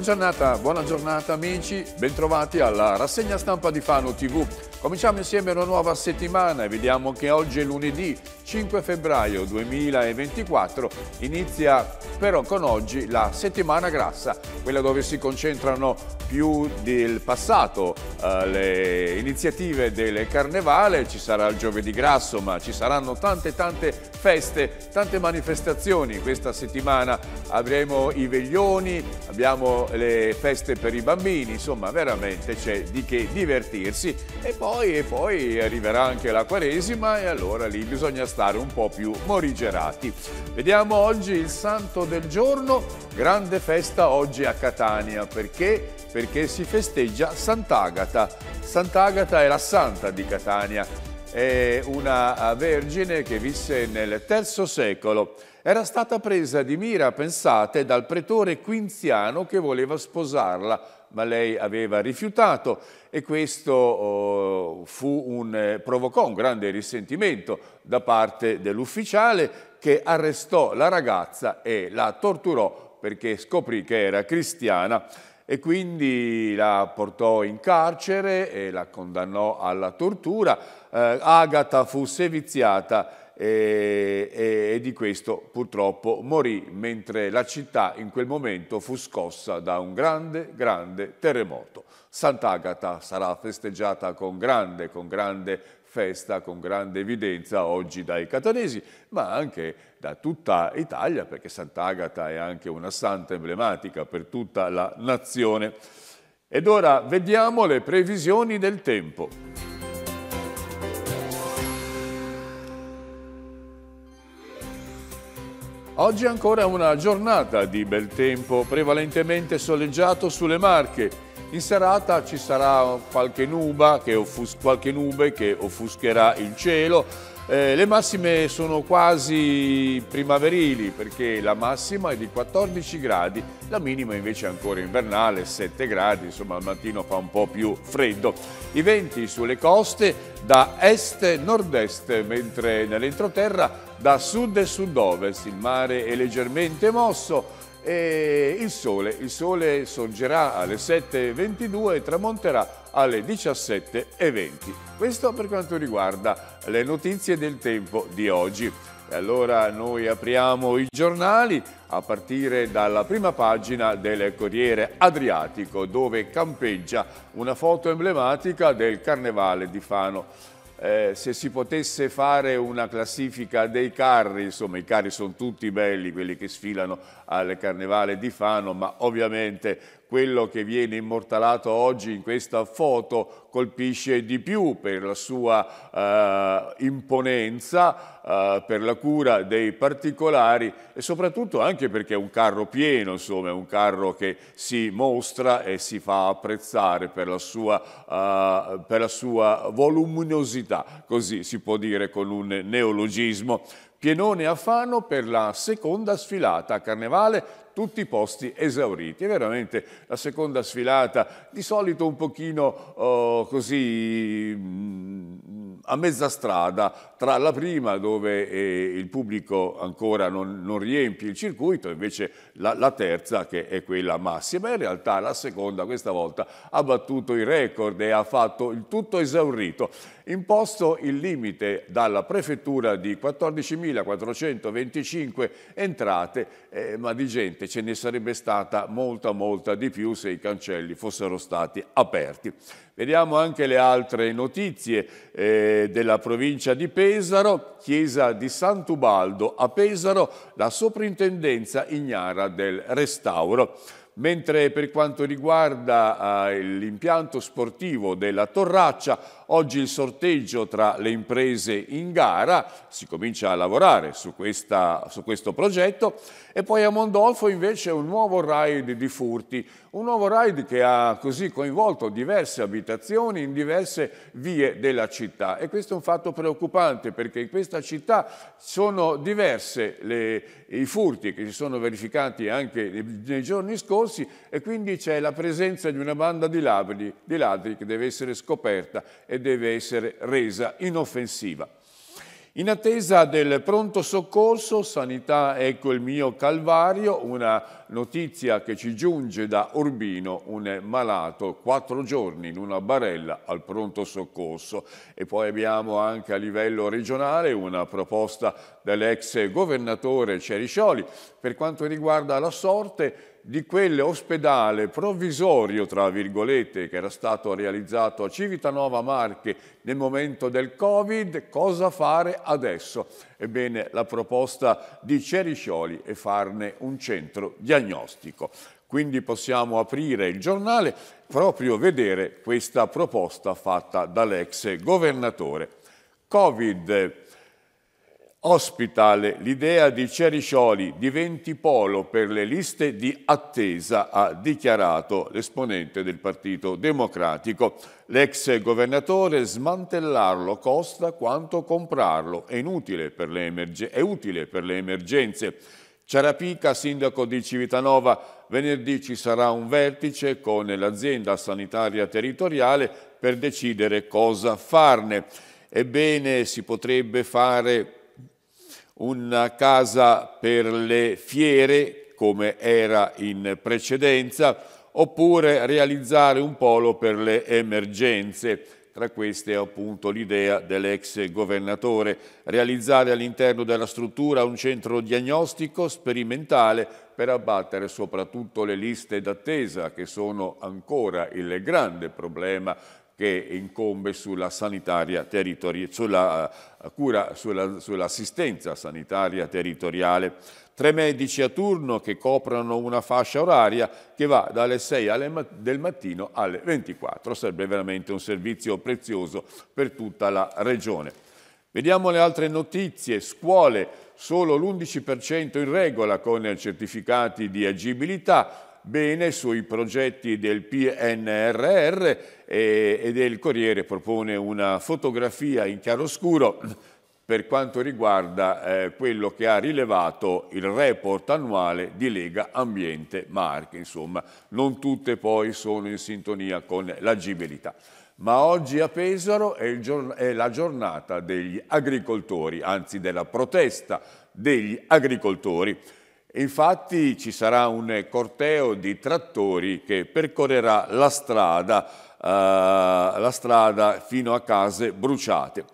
Buona giornata, buona giornata amici, bentrovati alla rassegna stampa di Fano TV. Cominciamo insieme una nuova settimana e vediamo che oggi è lunedì, 5 febbraio 2024 inizia però con oggi la settimana grassa, quella dove si concentrano più del passato eh, le iniziative del carnevale, ci sarà il giovedì grasso ma ci saranno tante tante feste, tante manifestazioni questa settimana, avremo i veglioni, abbiamo le feste per i bambini, insomma veramente c'è di che divertirsi e poi, e poi arriverà anche la quaresima e allora lì bisogna stare stare un po' più morigerati. Vediamo oggi il santo del giorno, grande festa oggi a Catania, perché? Perché si festeggia Sant'Agata. Sant'Agata è la santa di Catania, è una eh, vergine che visse nel III secolo. Era stata presa di mira, pensate, dal pretore quinziano che voleva sposarla, ma lei aveva rifiutato e questo oh, fu un, eh, provocò un grande risentimento da parte dell'ufficiale che arrestò la ragazza e la torturò perché scoprì che era cristiana e quindi la portò in carcere e la condannò alla tortura. Eh, Agata fu seviziata e, e, e di questo purtroppo morì mentre la città in quel momento fu scossa da un grande, grande terremoto. Sant'Agata sarà festeggiata con grande, con grande festa, con grande evidenza oggi dai catanesi, ma anche da tutta Italia, perché Sant'Agata è anche una santa emblematica per tutta la nazione. Ed ora vediamo le previsioni del tempo. Oggi ancora una giornata di bel tempo, prevalentemente soleggiato sulle Marche. In serata ci sarà qualche, nuba che qualche nube che offuscherà il cielo, eh, le massime sono quasi primaverili perché la massima è di 14 gradi, la minima invece è ancora invernale, 7 gradi, insomma al mattino fa un po' più freddo. I venti sulle coste da est-nord-est, mentre nell'entroterra da sud e sud-ovest, il mare è leggermente mosso, e il sole, il sole sorgerà alle 7.22 e tramonterà alle 17.20. Questo per quanto riguarda le notizie del tempo di oggi. E allora noi apriamo i giornali a partire dalla prima pagina del Corriere Adriatico dove campeggia una foto emblematica del Carnevale di Fano eh, se si potesse fare una classifica dei carri, insomma i carri sono tutti belli, quelli che sfilano al Carnevale di Fano, ma ovviamente quello che viene immortalato oggi in questa foto colpisce di più per la sua eh, imponenza, eh, per la cura dei particolari e soprattutto anche perché è un carro pieno, insomma, è un carro che si mostra e si fa apprezzare per la sua, eh, per la sua voluminosità, così si può dire con un neologismo. Pienone a Fano per la seconda sfilata a Carnevale, tutti i posti esauriti. È veramente la seconda sfilata, di solito un pochino oh, così mm, a mezza strada tra la prima dove eh, il pubblico ancora non, non, riempie il circuito, e invece la, la, terza che è quella massima. In realtà la seconda questa volta ha battuto i record e ha fatto il tutto esaurito imposto il limite dalla prefettura di 14.425 entrate, eh, ma di gente ce ne sarebbe stata molta molta di più se i cancelli fossero stati aperti. Vediamo anche le altre notizie eh, della provincia di Pesaro, chiesa di Sant'Ubaldo a Pesaro, la soprintendenza ignara del restauro. Mentre per quanto riguarda eh, l'impianto sportivo della Torraccia, oggi il sorteggio tra le imprese in gara, si comincia a lavorare su, questa, su questo progetto e poi a Mondolfo invece un nuovo raid di furti, un nuovo raid che ha così coinvolto diverse abitazioni in diverse vie della città e questo è un fatto preoccupante perché in questa città sono diverse le i furti che si sono verificati anche nei giorni scorsi e quindi c'è la presenza di una banda di ladri, di ladri che deve essere scoperta e deve essere resa inoffensiva. In attesa del pronto soccorso, sanità ecco il mio calvario, una notizia che ci giunge da Urbino, un malato, quattro giorni in una barella al pronto soccorso. E poi abbiamo anche a livello regionale una proposta dell'ex governatore Ceriscioli per quanto riguarda la sorte di quell'ospedale provvisorio, tra virgolette, che era stato realizzato a Civitanova Marche nel momento del Covid, cosa fare adesso? Ebbene, la proposta di Ceriscioli è farne un centro diagnostico. Quindi possiamo aprire il giornale proprio vedere questa proposta fatta dall'ex governatore. Covid Hospital l'idea di Ceriscioli diventi polo per le liste di attesa, ha dichiarato l'esponente del Partito Democratico. L'ex governatore smantellarlo costa quanto comprarlo, è, inutile per le è utile per le emergenze. Ciarapica, sindaco di Civitanova, venerdì ci sarà un vertice con l'azienda sanitaria territoriale per decidere cosa farne. Ebbene, si potrebbe fare una casa per le fiere, come era in precedenza, oppure realizzare un polo per le emergenze. Tra queste appunto l'idea dell'ex governatore, realizzare all'interno della struttura un centro diagnostico sperimentale per abbattere soprattutto le liste d'attesa che sono ancora il grande problema che incombe sulla, sulla eh, cura, sulla, sull'assistenza sanitaria territoriale. Tre medici a turno che coprono una fascia oraria che va dalle 6 mat del mattino alle 24. Sarebbe veramente un servizio prezioso per tutta la regione. Vediamo le altre notizie. Scuole, solo l'11% in regola con certificati di agibilità bene sui progetti del PNRR e, eh, e del Corriere propone una fotografia in chiaroscuro per quanto riguarda eh, quello che ha rilevato il report annuale di Lega Ambiente Marche. Insomma, non tutte poi sono in sintonia con l'agibilità. Ma oggi a Pesaro è, è la giornata degli agricoltori, anzi della protesta degli agricoltori infatti ci sarà un corteo di trattori che percorrerà la strada, eh, la strada fino a case bruciate.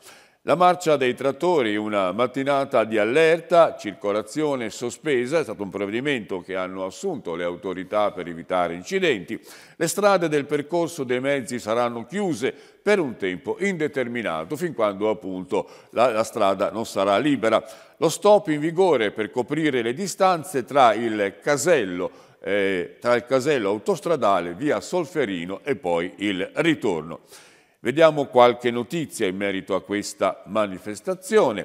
La marcia dei trattori, una mattinata di allerta, circolazione sospesa, è stato un provvedimento che hanno assunto le autorità per evitare incidenti. Le strade del percorso dei mezzi saranno chiuse per un tempo indeterminato, fin quando appunto la, la strada non sarà libera. Lo stop in vigore per coprire le distanze tra il casello eh, tra il casello autostradale via Solferino e poi il ritorno. Vediamo qualche notizia in merito a questa manifestazione.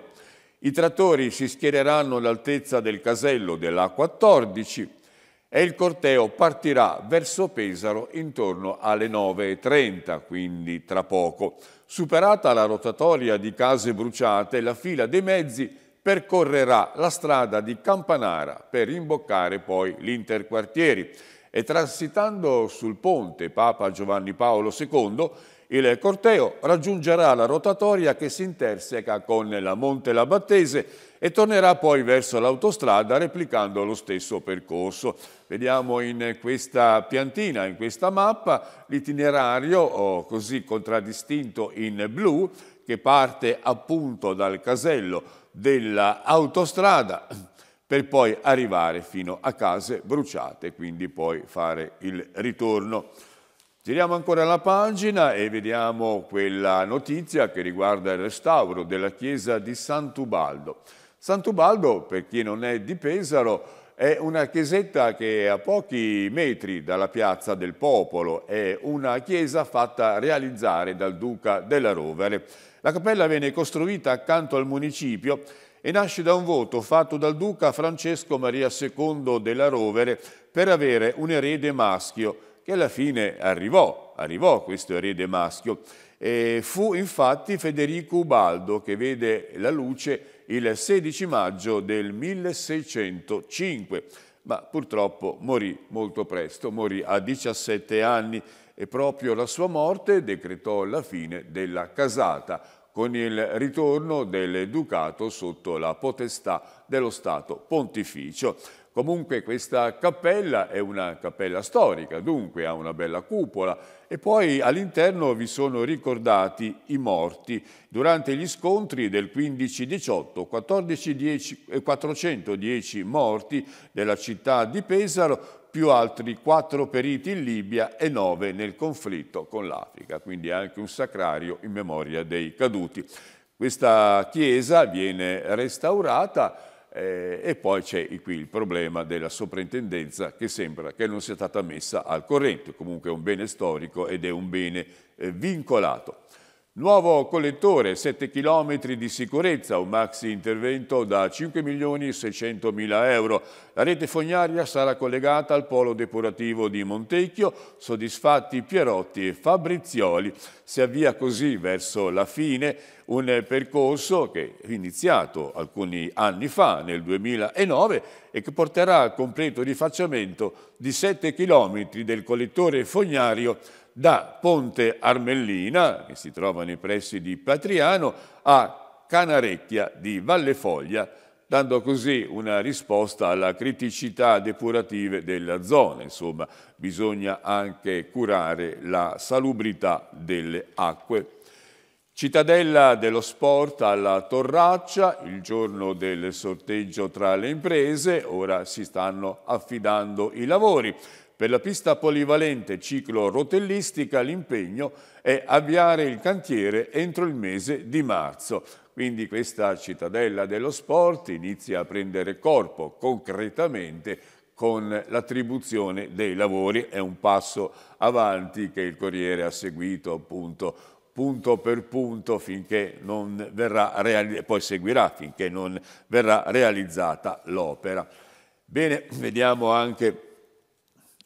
I trattori si schiereranno all'altezza del casello della 14 e il corteo partirà verso Pesaro intorno alle 9.30, quindi tra poco. Superata la rotatoria di case bruciate, la fila dei mezzi percorrerà la strada di Campanara per imboccare poi l'interquartieri e transitando sul ponte Papa Giovanni Paolo II il corteo raggiungerà la rotatoria che si interseca con la Monte Labattese e tornerà poi verso l'autostrada replicando lo stesso percorso. Vediamo in questa piantina, in questa mappa, l'itinerario così contraddistinto in blu che parte appunto dal casello dell'autostrada per poi arrivare fino a case bruciate, quindi poi fare il ritorno. Giriamo ancora la pagina e vediamo quella notizia che riguarda il restauro della chiesa di Sant'Ubaldo. Sant'Ubaldo, per chi non è di Pesaro, è una chiesetta che è a pochi metri dalla piazza del popolo, è una chiesa fatta realizzare dal duca della Rovere. La cappella viene costruita accanto al municipio e nasce da un voto fatto dal duca Francesco Maria II della Rovere per avere un erede maschio che alla fine arrivò, arrivò questo erede maschio. E fu infatti Federico Ubaldo che vede la luce il 16 maggio del 1605, ma purtroppo morì molto presto, morì a 17 anni e proprio la sua morte decretò la fine della casata con il ritorno del ducato sotto la potestà dello Stato pontificio. Comunque questa cappella è una cappella storica, dunque ha una bella cupola e poi all'interno vi sono ricordati i morti durante gli scontri del 15-18, 1410, 410 morti della città di Pesaro più altri 4 periti in Libia e 9 nel conflitto con l'Africa, quindi anche un sacrario in memoria dei caduti. Questa chiesa viene restaurata eh, e poi c'è qui il problema della soprintendenza che sembra che non sia stata messa al corrente, comunque è un bene storico ed è un bene eh, vincolato. Nuovo collettore, 7 km di sicurezza, un maxi intervento da 5 milioni e 600 mila euro. La rete fognaria sarà collegata al polo depurativo di Montecchio, soddisfatti Pierotti e Fabrizioli. Si avvia così verso la fine un percorso che è iniziato alcuni anni fa, nel 2009, e che porterà al completo rifacciamento di 7 km del collettore fognario da Ponte Armellina, che si trova nei pressi di Patriano, a Canarecchia di Vallefoglia, dando così una risposta alla criticità depurative della zona. Insomma, bisogna anche curare la salubrità delle acque. Cittadella dello sport alla Torraccia, il giorno del sorteggio tra le imprese, ora si stanno affidando i lavori. Per la pista polivalente ciclo-rotellistica l'impegno è avviare il cantiere entro il mese di marzo. Quindi questa cittadella dello sport inizia a prendere corpo concretamente con l'attribuzione dei lavori. È un passo avanti che il Corriere ha seguito appunto punto per punto finché non verrà poi seguirà finché non verrà realizzata l'opera. Bene, vediamo anche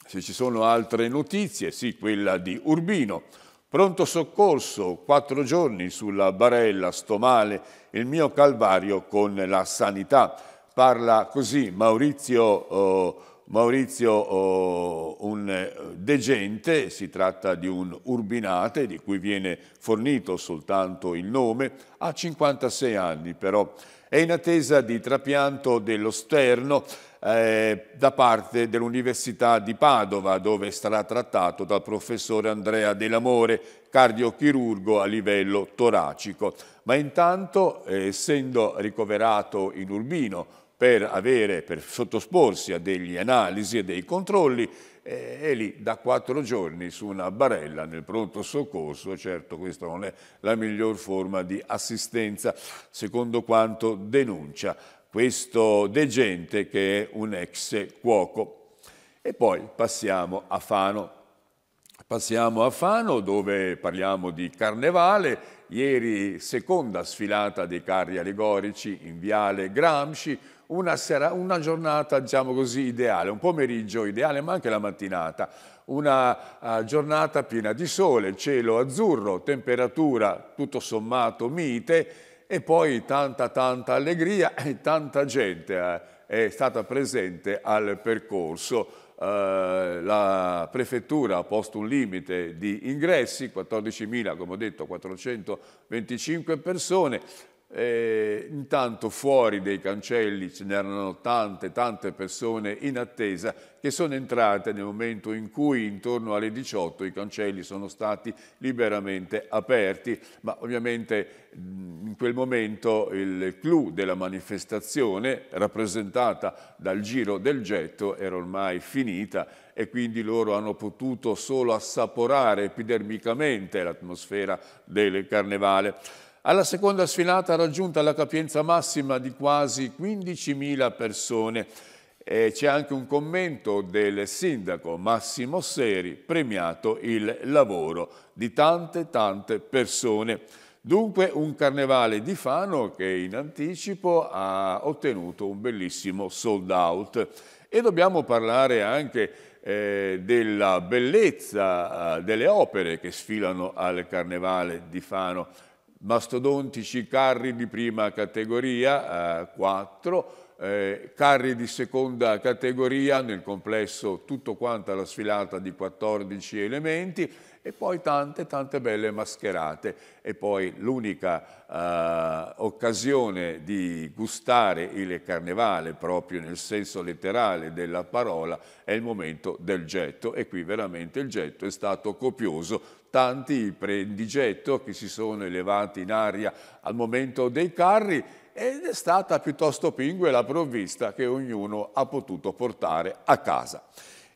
se ci sono altre notizie, sì, quella di Urbino. Pronto soccorso, quattro giorni sulla barella, stomale, il mio calvario con la sanità. Parla così Maurizio eh, Maurizio oh, un eh, degente, si tratta di un urbinate di cui viene fornito soltanto il nome, ha 56 anni però, è in attesa di trapianto dello sterno eh, da parte dell'Università di Padova dove sarà trattato dal professore Andrea Dell'Amore, cardiochirurgo a livello toracico. Ma intanto, eh, essendo ricoverato in Urbino, per, avere, per sottosporsi a degli analisi e dei controlli eh, e, è lì da quattro giorni su una barella nel pronto soccorso, certo questa non è la miglior forma di assistenza secondo quanto denuncia questo degente che è un ex cuoco. E poi passiamo a Fano. Passiamo a Fano dove parliamo di carnevale ieri seconda sfilata dei carri allegorici in Viale Gramsci, una, sera, una giornata diciamo così ideale, un pomeriggio ideale ma anche la mattinata, una uh, giornata piena di sole, cielo azzurro, temperatura tutto sommato mite e poi tanta tanta allegria e tanta gente eh, è stata presente al percorso eh, la prefettura ha posto un limite di ingressi, 14.000, come ho detto, 425 persone, e intanto fuori dei cancelli ce n'erano tante, tante persone in attesa che sono entrate nel momento in cui intorno alle 18 i cancelli sono stati liberamente aperti, ma ovviamente in quel momento il clou della manifestazione rappresentata dal giro del getto era ormai finita e quindi loro hanno potuto solo assaporare epidermicamente l'atmosfera del carnevale. Alla seconda sfilata ha raggiunto la capienza massima di quasi 15.000 persone. E C'è anche un commento del sindaco Massimo Seri, premiato il lavoro di tante tante persone. Dunque un carnevale di Fano che in anticipo ha ottenuto un bellissimo sold out. E dobbiamo parlare anche eh, della bellezza eh, delle opere che sfilano al carnevale di Fano mastodontici carri di prima categoria, eh, 4, eh, carri di seconda categoria, nel complesso tutto quanto la sfilata di 14 elementi e poi tante, tante belle mascherate. E poi l'unica eh, occasione di gustare il carnevale, proprio nel senso letterale della parola, è il momento del getto. E qui veramente il getto è stato copioso. Tanti i prendigetto che si sono elevati in aria al momento dei carri ed è stata piuttosto pingue la provvista che ognuno ha potuto portare a casa.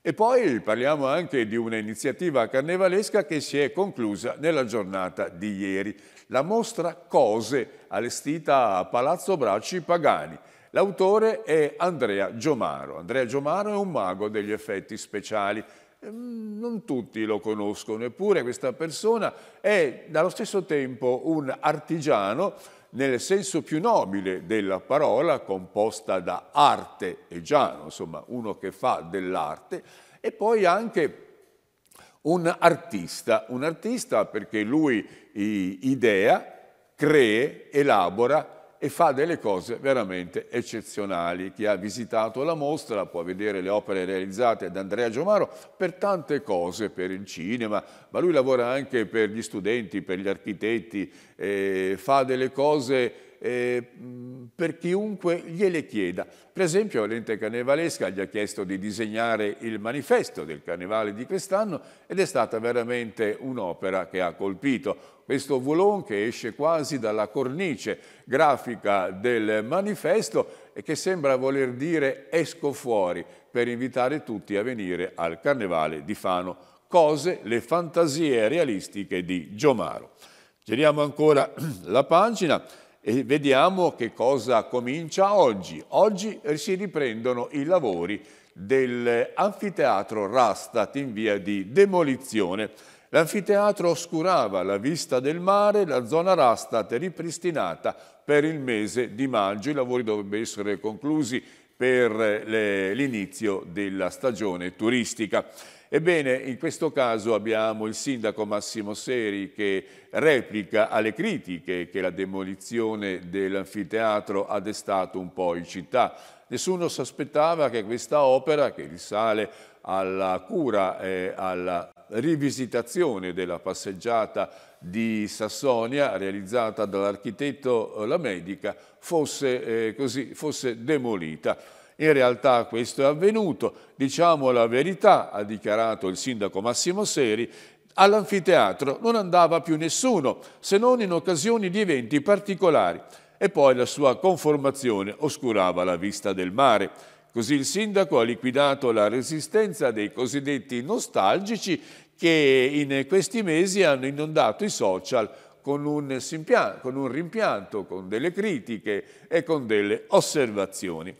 E poi parliamo anche di un'iniziativa carnevalesca che si è conclusa nella giornata di ieri, la mostra Cose, allestita a Palazzo Bracci Pagani. L'autore è Andrea Giomaro. Andrea Giomaro è un mago degli effetti speciali. Ehm, non tutti lo conoscono, eppure questa persona è dallo stesso tempo un artigiano nel senso più nobile della parola, composta da arte e giano, insomma uno che fa dell'arte, e poi anche un artista, un artista perché lui idea, crea, elabora, e fa delle cose veramente eccezionali. Chi ha visitato la mostra può vedere le opere realizzate da Andrea Giomaro per tante cose, per il cinema, ma lui lavora anche per gli studenti, per gli architetti, eh, fa delle cose eh, per chiunque gliele chieda. Per esempio l'ente carnevalesca gli ha chiesto di disegnare il manifesto del carnevale di quest'anno ed è stata veramente un'opera che ha colpito. Questo volon che esce quasi dalla cornice grafica del manifesto e che sembra voler dire esco fuori per invitare tutti a venire al carnevale di Fano. Cose, le fantasie realistiche di Giomaro. Giriamo ancora la pagina e vediamo che cosa comincia oggi. Oggi si riprendono i lavori dell'anfiteatro Rastat in via di demolizione. L'anfiteatro oscurava la vista del mare, la zona Rastat ripristinata per il mese di maggio. I lavori dovrebbero essere conclusi per eh, l'inizio della stagione turistica. Ebbene, in questo caso abbiamo il sindaco Massimo Seri che replica alle critiche che la demolizione dell'anfiteatro ha destato un po' in città. Nessuno si aspettava che questa opera, che risale alla cura e eh, alla rivisitazione della passeggiata di Sassonia realizzata dall'architetto eh, La Medica, fosse, eh, così, fosse demolita. In realtà questo è avvenuto, diciamo la verità, ha dichiarato il sindaco Massimo Seri, all'anfiteatro non andava più nessuno, se non in occasioni di eventi particolari e poi la sua conformazione oscurava la vista del mare. Così il sindaco ha liquidato la resistenza dei cosiddetti nostalgici che in questi mesi hanno inondato i social con un, con un rimpianto, con delle critiche e con delle osservazioni.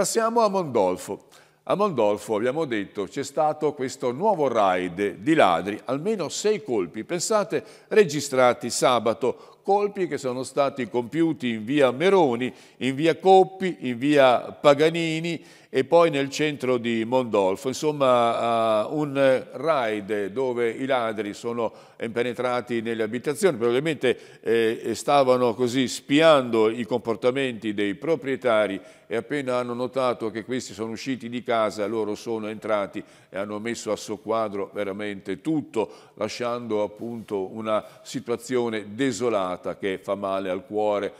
Passiamo a Mondolfo. A Mondolfo, abbiamo detto, c'è stato questo nuovo raid di ladri, almeno sei colpi, pensate, registrati sabato, colpi che sono stati compiuti in via Meroni, in via Coppi, in via Paganini, e poi nel centro di Mondolfo, insomma uh, un raid dove i ladri sono impenetrati nelle abitazioni, probabilmente eh, stavano così spiando i comportamenti dei proprietari e appena hanno notato che questi sono usciti di casa loro sono entrati e hanno messo a soqquadro veramente tutto, lasciando appunto una situazione desolata che fa male al cuore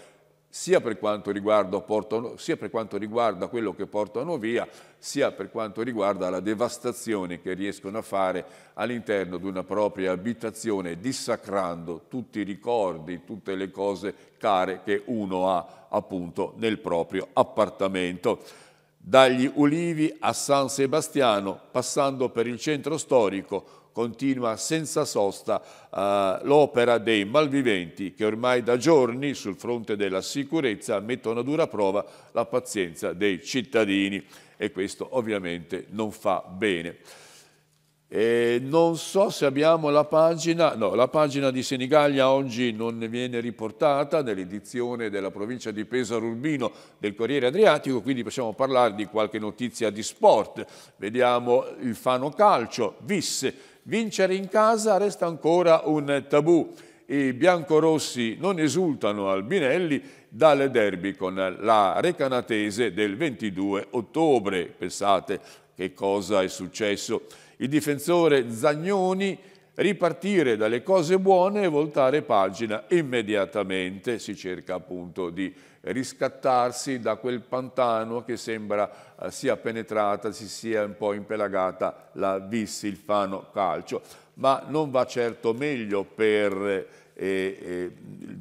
sia per quanto riguarda, portano, sia per quanto riguarda quello che portano via, sia per quanto riguarda la devastazione che riescono a fare all'interno di una propria abitazione, dissacrando tutti i ricordi, tutte le cose care che uno ha appunto nel proprio appartamento. Dagli Ulivi a San Sebastiano, passando per il centro storico, continua senza sosta eh, l'opera dei malviventi che ormai da giorni sul fronte della sicurezza mettono a dura prova la pazienza dei cittadini e questo ovviamente non fa bene. E non so se abbiamo la pagina, no, la pagina di Senigallia oggi non viene riportata nell'edizione della provincia di Pesaro Urbino del Corriere Adriatico, quindi possiamo parlare di qualche notizia di sport. Vediamo il Fano Calcio, Visse, Vincere in casa resta ancora un tabù. I biancorossi non esultano al Binelli dal derby con la Recanatese del 22 ottobre. Pensate che cosa è successo. Il difensore Zagnoni ripartire dalle cose buone e voltare pagina immediatamente. Si cerca appunto di riscattarsi da quel pantano che sembra eh, sia penetrata, si sia un po' impelagata la il fano Calcio, ma non va certo meglio per, eh, eh,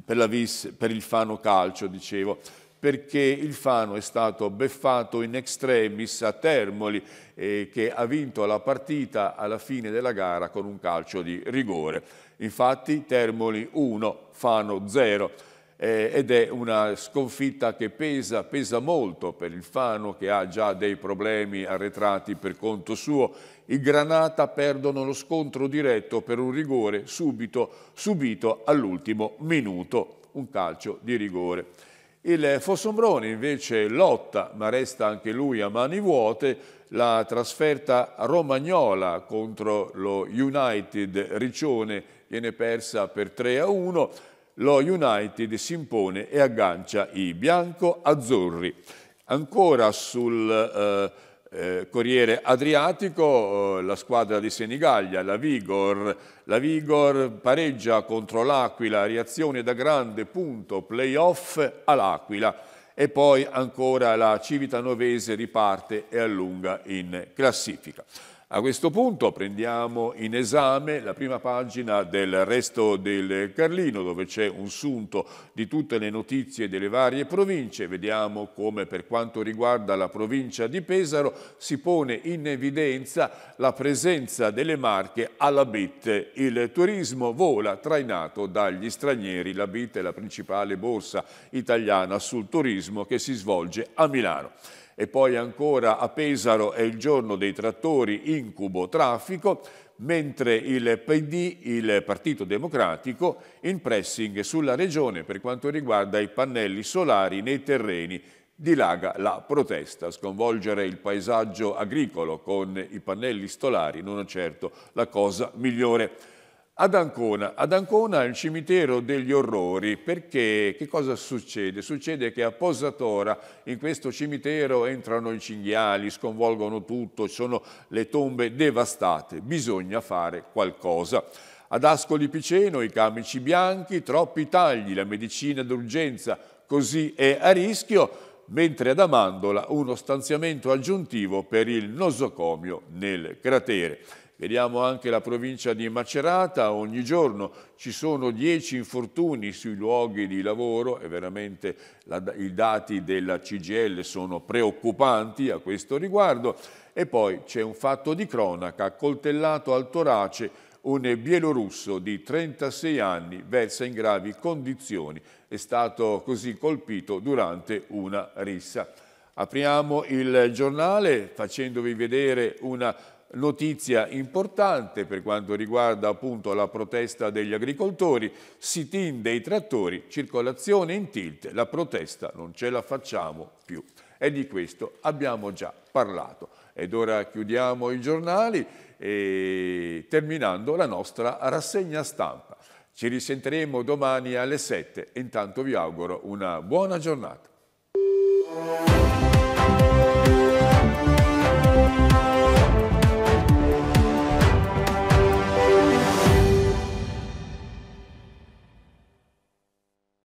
per, vis, per il Fano Calcio, dicevo perché il Fano è stato beffato in extremis a Termoli eh, che ha vinto la partita alla fine della gara con un calcio di rigore. Infatti Termoli 1, Fano 0 eh, ed è una sconfitta che pesa, pesa molto per il Fano che ha già dei problemi arretrati per conto suo. I Granata perdono lo scontro diretto per un rigore subito, subito all'ultimo minuto, un calcio di rigore. Il Fossombroni invece lotta, ma resta anche lui a mani vuote, la trasferta romagnola contro lo United Riccione viene persa per 3 a 1, lo United si impone e aggancia i bianco-azzurri. Ancora sul... Eh, eh, Corriere Adriatico, eh, la squadra di Senigallia, la Vigor. La Vigor pareggia contro l'Aquila, reazione da grande punto, playoff all'Aquila. E poi ancora la Civitanovese riparte e allunga in classifica. A questo punto prendiamo in esame la prima pagina del Resto del Carlino dove c'è un sunto di tutte le notizie delle varie province. Vediamo come per quanto riguarda la provincia di Pesaro si pone in evidenza la presenza delle Marche alla BIT. Il turismo vola trainato dagli stranieri. La BIT è la principale borsa italiana sul turismo che si svolge a Milano. E poi ancora a Pesaro è il giorno dei trattori, incubo traffico, mentre il PD, il Partito Democratico, in pressing sulla Regione per quanto riguarda i pannelli solari nei terreni dilaga la protesta. Sconvolgere il paesaggio agricolo con i pannelli solari non è certo la cosa migliore. Ad Ancona. Ad Ancona il cimitero degli orrori, perché che cosa succede? Succede che a Posatora in questo cimitero entrano i cinghiali, sconvolgono tutto, sono le tombe devastate, bisogna fare qualcosa. Ad Ascoli Piceno i camici bianchi, troppi tagli, la medicina d'urgenza così è a rischio, mentre ad Amandola uno stanziamento aggiuntivo per il nosocomio nel cratere. Vediamo anche la provincia di Macerata, ogni giorno ci sono 10 infortuni sui luoghi di lavoro e veramente la, i dati della CGL sono preoccupanti a questo riguardo. E poi c'è un fatto di cronaca, coltellato al torace un bielorusso di 36 anni versa in gravi condizioni, è stato così colpito durante una rissa. Apriamo il giornale facendovi vedere una notizia importante per quanto riguarda appunto la protesta degli agricoltori, sit-in dei trattori, circolazione in tilt, la protesta non ce la facciamo più. E di questo abbiamo già parlato. Ed ora chiudiamo i giornali e terminando la nostra rassegna stampa. Ci risentiremo domani alle 7. Intanto vi auguro una buona giornata.